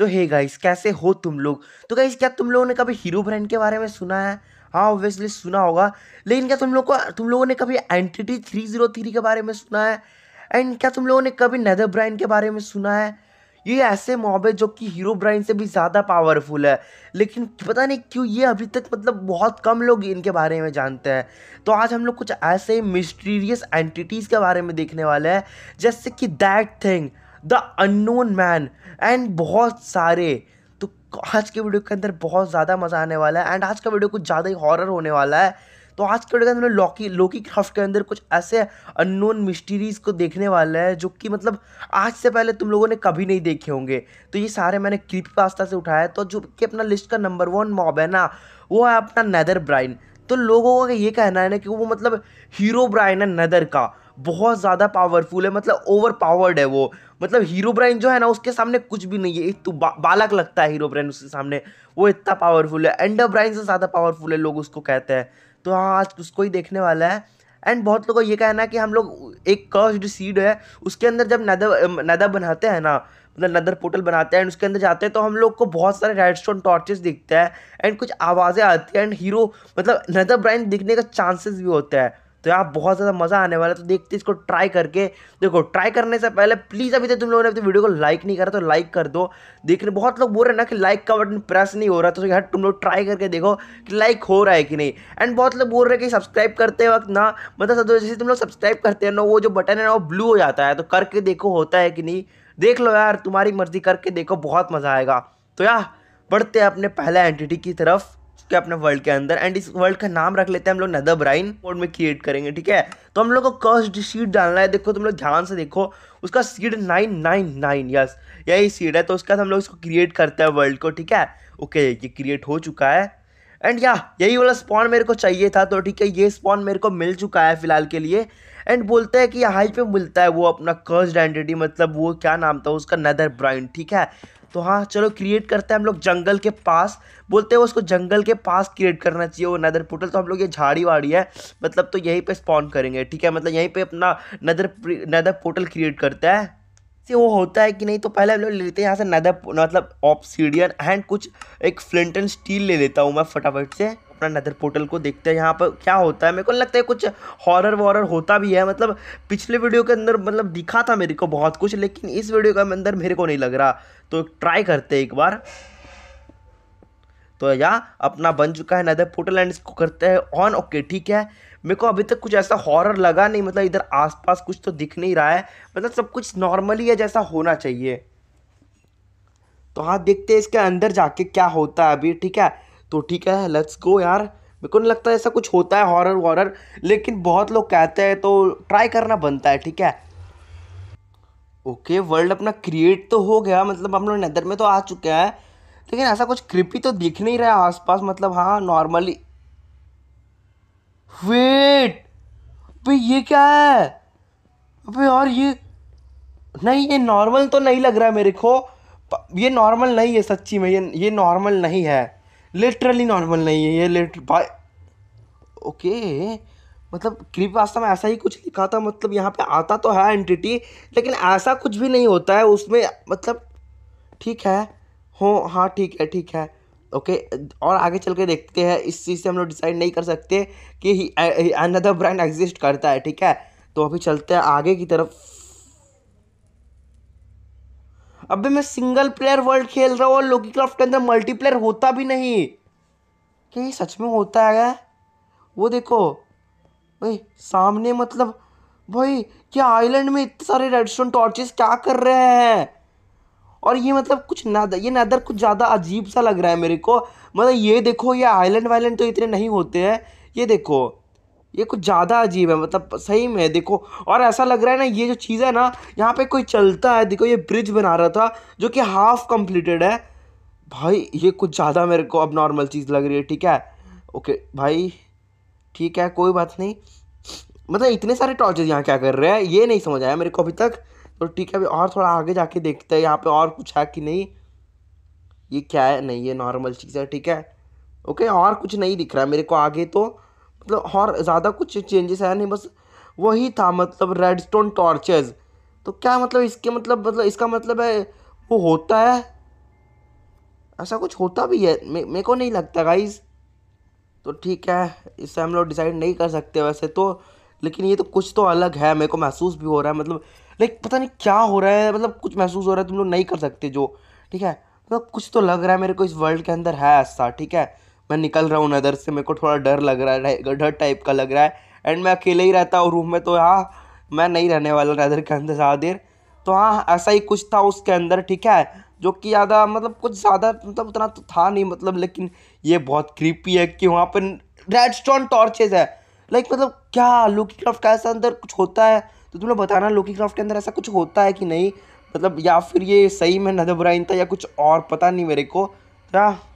तो hey guys कैसे हो तुम लोग तो गाइस क्या तुम लोगों ने कभी हीरो ब्रांड के बारे में सुना है हाँ ऑब्वियसली सुना होगा लेकिन क्या तुम लोग को तुम लोगों ने कभी एंटिटी थ्री जीरो थ्री के बारे में सुना है एंड क्या तुम लोगों ने कभी नदर ब्रांड के बारे में सुना है ये ऐसे मॉब है जो कि हीरो ब्राइन से भी ज़्यादा पावरफुल है लेकिन पता नहीं क्यों ये अभी तक मतलब बहुत कम लोग इनके बारे में जानते हैं तो आज हम लोग कुछ ऐसे मिस्टीरियस एंटिटीज़ के बारे में देखने वाले हैं जैसे कि that thing the unknown man and बहुत सारे तो आज के वीडियो के अंदर बहुत ज़्यादा मज़ा आने वाला है एंड आज का वीडियो कुछ ज़्यादा ही हॉरर होने वाला है तो आज के वीडियो के अंदर लॉकी लोकी क्राफ्ट के अंदर कुछ ऐसे अननोन मिस्ट्रीज को देखने वाला है जो कि मतलब आज से पहले तुम लोगों ने कभी नहीं देखे होंगे तो ये सारे मैंने क्लिप पास्ता से उठाया तो जो कि अपना लिस्ट का नंबर वन मॉब है ना वो है अपना नैदर ब्राइन तो लोगों का ये कहना है ना कि वो मतलब हीरो ब्राइन है नदर का बहुत ज़्यादा पावरफुल है मतलब ओवर पावर्ड है वो मतलब हीरो ब्राइन जो है ना उसके सामने कुछ भी नहीं है एक तो बा, बालक लगता है हीरो ब्राइन उसके सामने वो इतना पावरफुल है एंडर ब्राइन से ज़्यादा पावरफुल है लोग उसको कहते हैं तो हाँ आज उसको ही देखने वाला है एंड बहुत लोगों का ये कहना है कि हम लोग एक कर्स्ड सीड है उसके अंदर जब नदर नदर बनाते हैं ना मतलब नदर पोर्टल बनाते हैं एंड उसके अंदर जाते हैं तो हम लोग को बहुत सारे रेड स्टोन टॉर्चेस दिखते हैं एंड कुछ आवाज़ें आती हैं एंड हीरो मतलब नदर ब्राइन दिखने का चांसेस भी होता है तो यहाँ बहुत ज़्यादा मज़ा आने वाला है तो देखते इसको ट्राई करके देखो ट्राई करने से पहले प्लीज़ अभी तक तुम लोगों ने अपनी वीडियो को लाइक नहीं करा तो लाइक कर दो देख रहे बहुत लोग बोल रहे हैं ना कि लाइक का बटन प्रेस नहीं हो रहा तो यार तुम लोग ट्राई करके देखो कि लाइक हो रहा है कि नहीं एंड बहुत लोग बोल रहे हैं कि सब्सक्राइब करते वक्त ना मतलब जैसे तुम लोग सब्सक्राइब करते हैं ना वो जो बटन है ना वो ब्लू हो जाता है तो करके देखो होता है कि नहीं देख लो यार तुम्हारी मर्ज़ी करके देखो बहुत मज़ा आएगा तो यार बढ़ते हैं अपने पहले एंटिटी की तरफ के अपने वर्ल्ड के अंदर एंड इस वर्ल्ड का नाम रख लेते हैं हम लोग नदर ब्राइन मोड में क्रिएट करेंगे ठीक है तो हम लोग को कर्स्ड सीड डालना है देखो तुम लोग ध्यान से देखो उसका seed nine nine nine yes यही सीड है तो उसके बाद हम लोग इसको क्रिएट करते हैं वर्ल्ड को ठीक है ओके ये क्रिएट हो चुका है एंड या यही वाला स्पॉन मेरे को चाहिए था तो ठीक है ये स्पॉन मेरे को मिल चुका है फिलहाल के लिए एंड बोलते हैं कि यहाँ पे मिलता है वो अपना कर्ज आइडेंटिटी मतलब वो क्या नाम था उसका नदर ब्राइन ठीक है तो हाँ चलो क्रिएट करते हैं हम लोग जंगल के पास बोलते हैं उसको जंगल के पास क्रिएट करना चाहिए वो नदर पोर्टल तो हम लोग ये झाड़ी वाड़ी है मतलब तो यहीं पे स्पॉन करेंगे ठीक है मतलब यहीं पे अपना नदर नदर पोर्टल क्रिएट करता है से वो होता है कि नहीं तो पहले हम लोग ले लेते हैं यहाँ से नदर मतलब ऑप्सीडियन एंड कुछ एक फ्लिंटन स्टील ले लेता हूँ मैं फटाफट से अपना नदर पोर्टल को देखते हैं यहाँ पर क्या होता है मेरे को लगता है कुछ हॉरर वॉरर होता भी है मतलब पिछले वीडियो के अंदर मतलब दिखा था मेरे को बहुत कुछ लेकिन इस वीडियो के अंदर मेरे को नहीं लग रहा तो ट्राई करते एक बार तो या अपना बन चुका है नदर पोर्टल एंड इसको करते हैं ऑन ओके ठीक है मेरे को अभी तक कुछ ऐसा हॉरर लगा नहीं मतलब इधर आसपास कुछ तो दिख नहीं रहा है मतलब सब कुछ नॉर्मली है जैसा होना चाहिए तो हाँ देखते हैं इसके अंदर जाके क्या होता है अभी ठीक है तो ठीक है लेट्स गो यार मेरे को नहीं लगता ऐसा कुछ होता है हॉरर वॉरर लेकिन बहुत लोग कहते हैं तो ट्राई करना बनता है ठीक है ओके वर्ल्ड अपना क्रिएट तो हो गया मतलब हम लोग नदर में तो आ चुके हैं लेकिन ऐसा कुछ कृपी तो दिख नहीं रहा है आसपास मतलब हाँ नॉर्मली वेट अबे ये क्या है अबे यार ये नहीं ये नॉर्मल तो नहीं लग रहा है मेरे को ये नॉर्मल नहीं है सच्ची में ये ये नॉर्मल नहीं है लिटरली नॉर्मल नहीं है ये लिटर बाय ओके मतलब क्रीप वास्ता में ऐसा ही कुछ लिखा था मतलब यहाँ पे आता तो है एंटिटी लेकिन ऐसा कुछ भी नहीं होता है उसमें मतलब ठीक है हो हाँ ठीक है ठीक है ओके और आगे चल के देखते हैं इस चीज़ से हम लोग डिसाइड नहीं कर सकते कि अनदर ब्रांड एग्जिस्ट करता है ठीक है तो अभी चलते हैं आगे की तरफ अबे मैं सिंगल प्लेयर वर्ल्ड खेल रहा हूँ और लोकी क्राफ्ट के अंदर मल्टीप्लेयर होता भी नहीं क्या ये सच में होता है वो देखो भाई सामने मतलब भाई क्या आइलैंड में इतने सारे रेडस्टोन टॉर्चेस क्या कर रहे हैं और ये मतलब कुछ नदर ये नदर कुछ ज़्यादा अजीब सा लग रहा है मेरे को मतलब ये देखो ये आइलैंड वाइलैंड तो इतने नहीं होते हैं ये देखो ये कुछ ज़्यादा अजीब है मतलब सही में देखो और ऐसा लग रहा है ना ये जो चीज़ है ना यहाँ पे कोई चलता है देखो ये ब्रिज बना रहा था जो कि हाफ कंप्लीटेड है भाई ये कुछ ज़्यादा मेरे को अब नॉर्मल चीज़ लग रही है ठीक है ओके भाई ठीक है कोई बात नहीं मतलब इतने सारे टॉर्चेज यहाँ क्या कर रहे हैं ये नहीं समझ आया मेरे को अभी तक तो ठीक है और थोड़ा आगे जाके देखते हैं यहाँ पर और कुछ है कि नहीं ये क्या है नहीं ये नॉर्मल चीज़ है ठीक है ओके और कुछ नहीं दिख रहा है मेरे को आगे तो मतलब और ज़्यादा कुछ चेंजेस आया नहीं बस वही था मतलब रेड स्टोन टॉर्चेज तो क्या मतलब इसके मतलब मतलब इसका मतलब है वो होता है ऐसा कुछ होता भी है मे मेरे को नहीं लगता गाइज तो ठीक है इससे हम लोग डिसाइड नहीं कर सकते वैसे तो लेकिन ये तो कुछ तो अलग है मेरे को महसूस भी हो रहा है मतलब लाइक पता नहीं क्या हो रहा है मतलब कुछ महसूस हो रहा है तुम लोग नहीं कर सकते जो ठीक है मतलब कुछ तो लग रहा है मेरे को इस वर्ल्ड के अंदर है ऐसा ठीक है मैं निकल रहा हूँ नदर से मेरे को थोड़ा डर लग रहा है डर टाइप का लग रहा है एंड मैं अकेले ही रहता हूँ रूम में तो हाँ मैं नहीं रहने वाला नदर के अंदर ज़्यादा देर तो हाँ ऐसा ही कुछ था उसके अंदर ठीक है जो कि ज़्यादा मतलब कुछ ज़्यादा मतलब उतना तो था नहीं मतलब लेकिन ये बहुत क्रीपी है कि वहाँ पर रेड स्टोन टॉर्चेज है लाइक मतलब क्या लोकी क्राफ्ट का ऐसा अंदर कुछ होता है तो तुम लोग बताना लोकी क्राफ्ट के अंदर ऐसा कुछ होता है कि नहीं मतलब या फिर ये सही में नदर ब्राइन था या कुछ और पता नहीं मेरे को रा तो हाँ,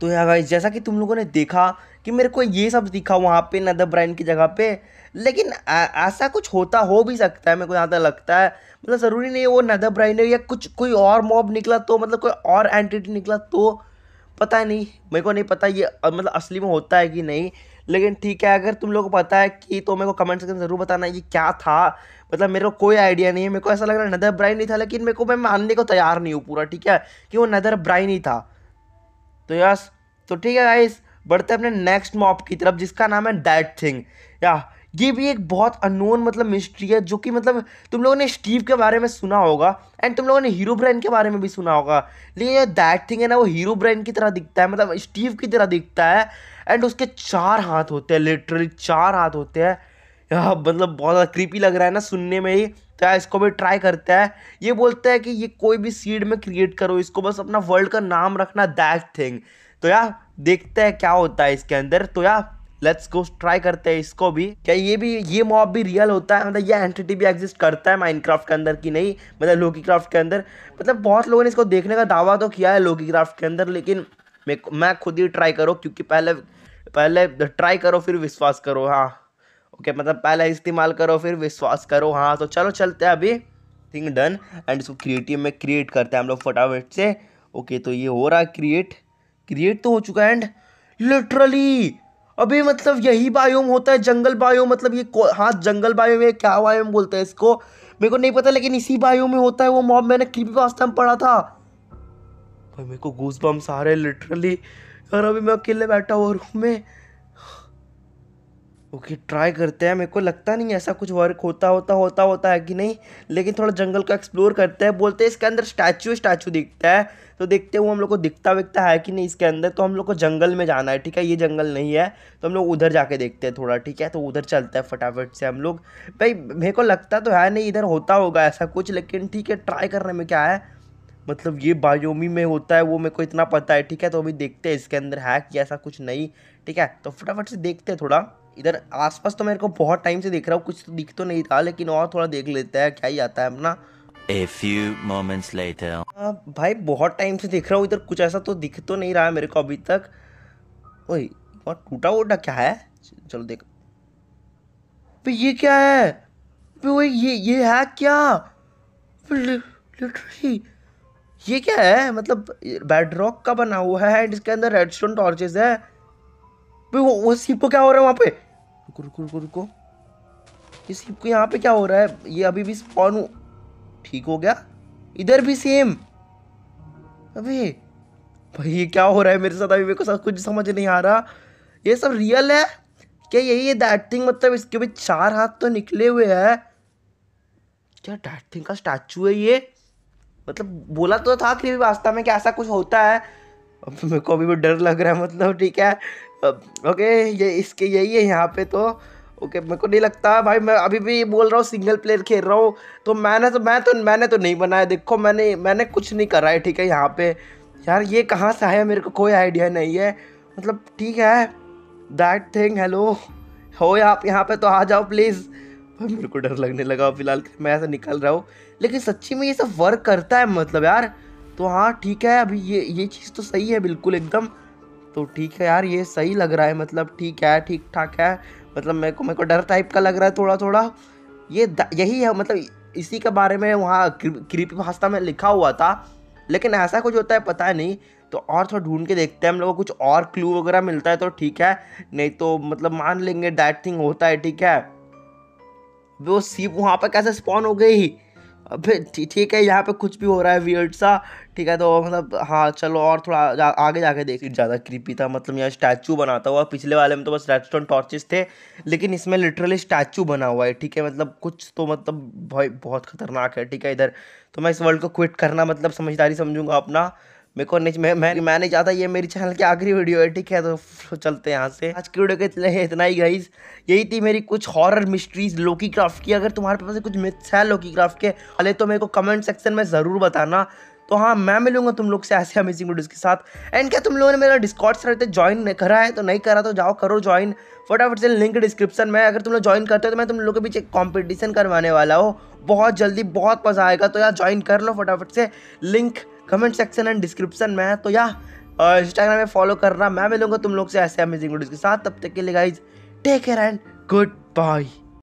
तो गाइस जैसा कि तुम लोगों ने देखा कि मेरे को ये सब दिखा वहाँ पे नदर ब्राइन की जगह पे लेकिन ऐसा कुछ होता हो भी सकता है मेरे को यहाँ तक लगता है मतलब ज़रूरी नहीं है वो नदर ब्राइन है या कुछ कोई और मॉब निकला तो मतलब कोई और एंटिटी निकला तो पता नहीं मेरे को नहीं पता ये मतलब असली में होता है कि नहीं लेकिन ठीक है अगर तुम लोग को पता है कि तो मेरे को कमेंट सेक्शन ज़रूर बताना ये क्या था मतलब मेरे को कोई आइडिया नहीं है मेरे को ऐसा लग रहा है नदर ब्राइन नहीं था लेकिन मेरे को मैं मानने को तैयार नहीं हूँ पूरा ठीक है कि वो नदर ब्राइन ही था तो यस तो ठीक है गाइस बढ़ते अपने नेक्स्ट मॉप की तरफ जिसका नाम है डैट थिंग या ये भी एक बहुत अनोन मतलब मिस्ट्री है जो कि मतलब तुम लोगों ने स्टीव के बारे में सुना होगा एंड तुम लोगों ने हीरो ब्रेन के बारे में भी सुना होगा लेकिन जो दैट थिंग है ना वो हीरो ब्रेन की तरह दिखता है मतलब स्टीव की तरह दिखता है एंड उसके चार हाथ होते हैं लिटरली चार हाथ होते हैं मतलब बहुत ज़्यादा कृपी लग रहा है ना सुनने में ही सकता है इसको भी ट्राई करता है ये बोलता है कि ये कोई भी सीड में क्रिएट करो इसको बस अपना वर्ल्ड का नाम रखना दैट थिंग तो यार देखते हैं क्या होता है इसके अंदर तो यार लेट्स गो ट्राई करते हैं इसको भी क्या ये भी ये मॉब भी रियल होता है मतलब ये एंटिटी भी एग्जिस्ट करता है माइनक्राफ्ट के अंदर कि नहीं मतलब लोकी क्राफ्ट के अंदर मतलब बहुत लोगों ने इसको देखने का दावा तो किया है लोकी क्राफ्ट के अंदर लेकिन मैं खुद ही ट्राई करो क्योंकि पहले पहले ट्राई करो फिर विश्वास करो हाँ ओके okay, मतलब पहला इस्तेमाल करो फिर विश्वास करो हाँ तो चलो चलते हैं अभी थिंग डन एंड इसको क्रिएटिव में क्रिएट करते हैं हम लोग फटाफट से ओके okay, तो ये हो रहा है क्रिएट क्रिएट तो हो चुका है एंड लिटरली अभी मतलब यही बायोम होता है जंगल बायोम मतलब ये हाँ जंगल बायोम है क्या बायोम बोलते हैं इसको मेरे को नहीं पता लेकिन इसी बायोम में होता है वो मॉब मैंने क्रीपी वास्तव में पढ़ा था भाई मेरे को घूस बम सारे लिटरली और अभी मैं अकेले बैठा हुआ रूम में ओके ट्राई करते हैं मेरे को लगता नहीं ऐसा कुछ वर्क होता होता होता होता है कि नहीं लेकिन थोड़ा जंगल को एक्सप्लोर करते हैं बोलते हैं इसके अंदर स्टैचू स्टैचू दिखता है तो देखते हैं वो हम लोग को दिखता विखता है कि नहीं इसके अंदर तो हम लोग को जंगल में जाना है ठीक है ये जंगल नहीं है तो हम लोग उधर जाके देखते हैं थोड़ा ठीक है तो उधर चलता है फटाफट से हम लोग भाई मेरे को लगता तो है नहीं इधर होता होगा ऐसा कुछ लेकिन ठीक है ट्राई करने में क्या है मतलब ये बायोमी में होता है वो मेरे को इतना पता है ठीक है तो अभी देखते हैं इसके अंदर है कि ऐसा कुछ नहीं ठीक है तो फटाफट से देखते हैं थोड़ा इधर आसपास तो मेरे को बहुत टाइम से देख रहा हूँ कुछ तो दिख तो नहीं था लेकिन और थोड़ा देख लेता है क्या ही आता है अपना A few moments later. आ, हाँ, भाई बहुत टाइम से देख रहा हूँ इधर कुछ ऐसा तो दिख तो नहीं रहा है मेरे को अभी तक ओए बहुत टूटा वूटा क्या है चलो देख पे ये क्या है पे वो ये ये है क्या लिटरली ये क्या है मतलब बेड रॉक का बना हुआ है इसके अंदर रेडस्टोन टॉर्चेस है वो, वो उस को क्या हो रहा है वहाँ पे रुको रुको रुको रुको इस को यहाँ पे क्या हो रहा है ये अभी भी स्पॉन ठीक हो गया इधर भी सेम अभी भाई ये क्या हो रहा है मेरे साथ अभी मेरे को सब कुछ समझ नहीं आ रहा ये सब रियल है क्या यही है दैट थिंग मतलब इसके भी चार हाथ तो निकले हुए हैं क्या दैट थिंग का स्टैचू है ये मतलब बोला तो था कि वास्ता में कि ऐसा कुछ होता है अब मेरे को अभी भी डर लग रहा है मतलब ठीक है ओके ये इसके यही है यहाँ पे तो ओके मेरे को नहीं लगता भाई मैं अभी भी बोल रहा हूँ सिंगल प्लेयर खेल रहा हूँ तो मैंने तो मैं तो मैंने तो नहीं बनाया देखो मैंने मैंने कुछ नहीं करा है ठीक है यहाँ पे यार ये कहाँ से आया मेरे को कोई आइडिया नहीं है मतलब ठीक है दैट थिंग हेलो हो आप यहाँ पे तो आ जाओ प्लीज़ भाई मेरे को डर लगने लगा फिलहाल मैं ऐसा निकल रहा हूँ लेकिन सच्ची में ये सब वर्क करता है मतलब यार तो हाँ ठीक है अभी ये ये चीज़ तो सही है बिल्कुल एकदम तो ठीक है यार ये सही लग रहा है मतलब ठीक है ठीक ठाक है मतलब मेरे को मेरे को डर टाइप का लग रहा है थोड़ा थोड़ा ये यही है मतलब इसी के बारे में वहाँ क्रीपी भास्ता में लिखा हुआ था लेकिन ऐसा कुछ होता है पता नहीं तो और थोड़ा ढूंढ के देखते हैं हम लोग को कुछ और क्लू वगैरह मिलता है तो ठीक है नहीं तो मतलब मान लेंगे डैट थिंग होता है ठीक है वो सीप वहाँ पर कैसे स्पॉन हो गई फिर ठीक है यहाँ पे कुछ भी हो रहा है वियर्ड सा ठीक है तो मतलब हाँ चलो और थोड़ा जा, आगे जाके देख ज़्यादा क्रीपी था मतलब यहाँ स्टैचू बनाता हुआ पिछले वाले में तो बस रेडस्टोन टॉर्चेस थे लेकिन इसमें लिटरली स्टैचू बना हुआ है ठीक है मतलब कुछ तो मतलब भाई बहुत खतरनाक है ठीक है इधर तो मैं इस वर्ल्ड को क्विट करना मतलब समझदारी समझूंगा अपना मेरे को नहीं मैं मैं, मैं नहीं चाहता ये मेरी चैनल की आखिरी वीडियो है ठीक है तो चलते हैं यहाँ से आज की वीडियो के इतना ही गाइज यही थी मेरी कुछ हॉरर मिस्ट्रीज लोकी क्राफ्ट की अगर तुम्हारे पास कुछ मिथ्स है लोकी क्राफ्ट के पहले तो मेरे को कमेंट सेक्शन में ज़रूर बताना तो हाँ मैं मिलूंगा तुम लोग से ऐसे अमेजिंग वीडियोज़ के साथ एंड क्या तुम लोगों ने मेरा डिस्कॉर्ड सर्वे ज्वाइन करा है तो नहीं करा तो जाओ करो ज्वाइन फटाफट से लिंक डिस्क्रिप्शन में अगर तुम लोग ज्वाइन करते हो तो मैं तुम लोगों के बीच एक कॉम्पिटिशन करवाने वाला हूँ बहुत जल्दी बहुत मज़ा आएगा तो यार ज्वाइन कर लो फटाफट से link comment section and description में है तो या इंस्टाग्राम uh, में फॉलो करना मैं मिलूंगा तुम लोग से ऐसे अमेजिंग वीडियोज़ के साथ तब तक के लिए guys take care and good bye